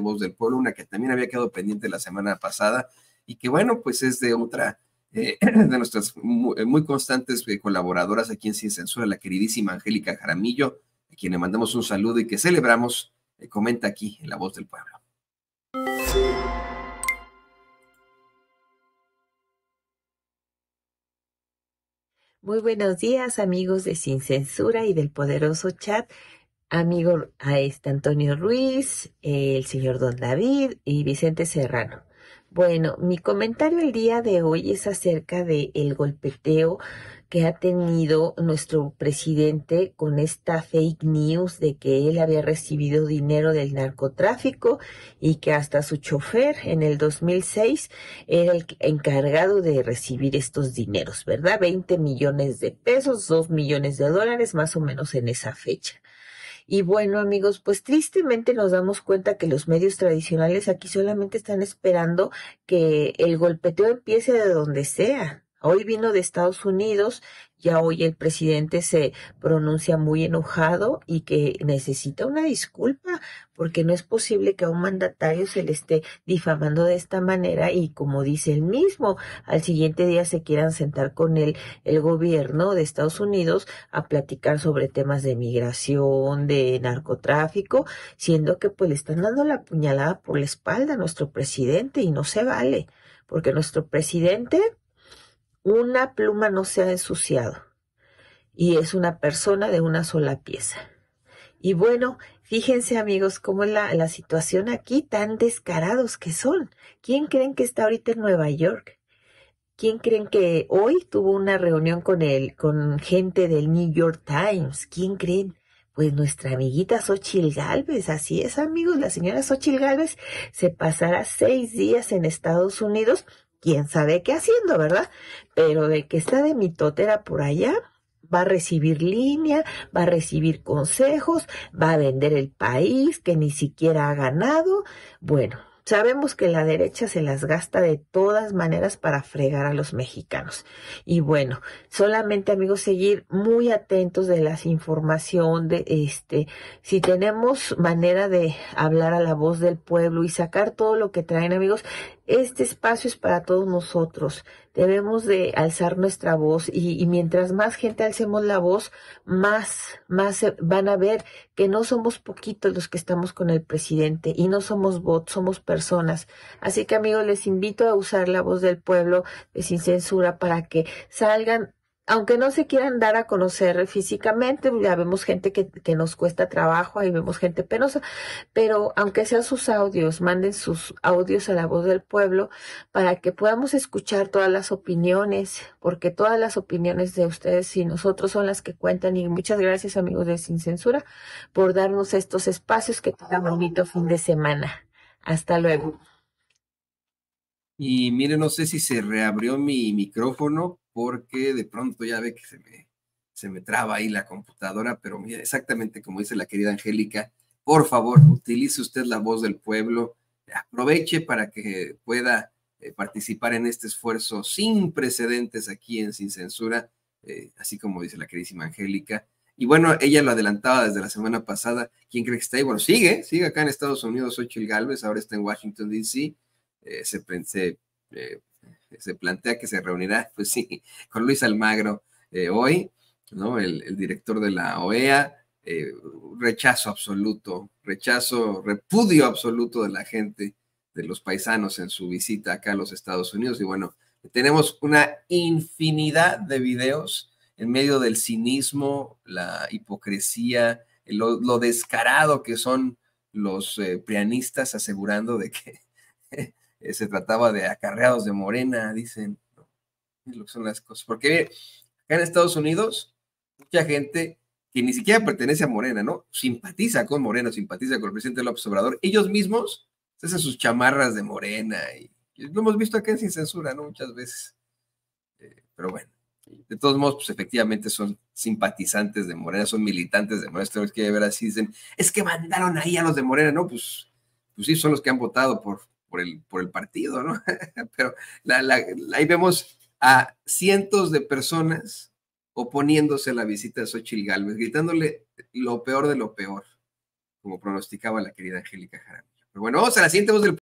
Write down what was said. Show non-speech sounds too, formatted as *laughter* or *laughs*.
Voz del Pueblo, una que también había quedado pendiente la semana pasada y que bueno, pues es de otra eh, *clears throat* de nuestras eh, muy, constantes eh, colaboradoras aquí en Sin Censura, la queridísima Angélica Jaramillo, a quien le mandamos un saludo y que celebramos, comenta aquí en La Voz del Pueblo. Muy buenos días amigos de Sin Censura y del poderoso chat amigo a este Antonio Ruiz, el señor Don David y Vicente Serrano. Bueno, mi comentario el día de hoy es acerca del el golpeteo que ha tenido nuestro presidente con esta fake news de que él había recibido dinero del narcotráfico y que hasta su chofer en el 2006 era el encargado de recibir estos dineros, ¿verdad? 20 millones de pesos, 2 millones de dólares más o menos en esa fecha. Y bueno, amigos, pues tristemente nos damos cuenta que los medios tradicionales aquí solamente están esperando que el golpeteo empiece de donde sea. Hoy vino de Estados Unidos, ya hoy el presidente se pronuncia muy enojado y que necesita una disculpa, porque no es posible que a un mandatario se le esté difamando de esta manera y como dice él mismo, al siguiente día se quieran sentar con él el gobierno de Estados Unidos a platicar sobre temas de migración, de narcotráfico, siendo que pues le están dando la puñalada por la espalda a nuestro presidente y no se vale, porque nuestro presidente una pluma no se ha ensuciado y es una persona de una sola pieza. Y bueno, fíjense amigos cómo es la, situación aquí, tan descarados que son. ¿Quién creen que está ahorita en Nueva York? ¿Quién creen que hoy tuvo una reunión con, el, con gente del New York Times? ¿Quién creen? Pues nuestra amiguita Xochil Gálvez, así es amigos, la señora Xochil Gálvez se pasará seis días en Estados Unidos quién sabe qué haciendo, ¿verdad? Pero de que está de mitotera por allá, va a recibir línea, va a recibir consejos, va a vender el país que ni siquiera ha ganado. Bueno, sabemos que la derecha se las gasta de todas maneras para fregar a los mexicanos. Y bueno, solamente amigos, seguir muy atentos de las información, de este, si tenemos manera de hablar a la voz del pueblo y sacar todo lo que traen amigos, este espacio es para todos nosotros. Debemos de alzar nuestra voz y, mientras más gente alcemos la voz, más, más van a ver que no somos poquitos los que estamos con el presidente y no somos bots, somos personas. Así que amigos, les invito a usar la voz del pueblo Sin Censura para que salgan aunque no se quieran dar a conocer físicamente, ya vemos gente que, nos cuesta trabajo, ahí vemos gente penosa, pero aunque sean sus audios, manden sus audios a la voz del pueblo para que podamos escuchar todas las opiniones, porque todas las opiniones de ustedes y nosotros son las que cuentan. Y muchas gracias amigos de Sin Censura por darnos estos espacios. Que tengan bonito fin de semana. Hasta luego. Y mire, no sé si se reabrió mi micrófono, porque de pronto ya ve que se me, se me traba ahí la computadora, pero mira, exactamente como dice la querida Angélica, por favor, utilice usted la voz del pueblo, aproveche para que pueda eh, participar en este esfuerzo sin precedentes aquí en Sin Censura, eh, así como dice la queridísima Angélica. Y bueno, ella lo adelantaba desde la semana pasada. ¿Quién cree que está ahí? Bueno, sigue, sigue acá en Estados Unidos, Ocho Galvez, ahora está en Washington, D.C. Eh, se, pensé se plantea que se reunirá, *laughs* pues sí, con Luis Almagro eh, hoy, ¿no? El, director de la OEA, eh, rechazo absoluto, rechazo, repudio absoluto de la gente, de los paisanos en su visita acá a los Estados Unidos. Y bueno, tenemos una infinidad de videos en medio del cinismo, la hipocresía, lo, descarado que son los eh, pianistas asegurando de que *laughs* Eh, se trataba de acarreados de Morena, dicen, ¿no? lo que son las cosas. Porque acá en Estados Unidos, mucha gente que ni siquiera pertenece a Morena, ¿no? Simpatiza con Morena, simpatiza con el presidente López Obrador. Ellos mismos se hacen sus chamarras de Morena y, lo hemos visto acá en Sin Censura, ¿no? Muchas veces. Eh, pero bueno. De todos modos, pues efectivamente son simpatizantes de Morena, son militantes de Morena. es que ver así dicen, es que mandaron ahí a los de Morena, ¿no? Pues, pues sí, son los que han votado por, por el, por el partido, ¿no? *laughs* Pero la, ahí vemos a cientos de personas oponiéndose a la visita de Xochitl Galvez, gritándole lo peor de lo peor, como pronosticaba la querida Angélica Jaramillo. Pero bueno, vamos a la siguiente del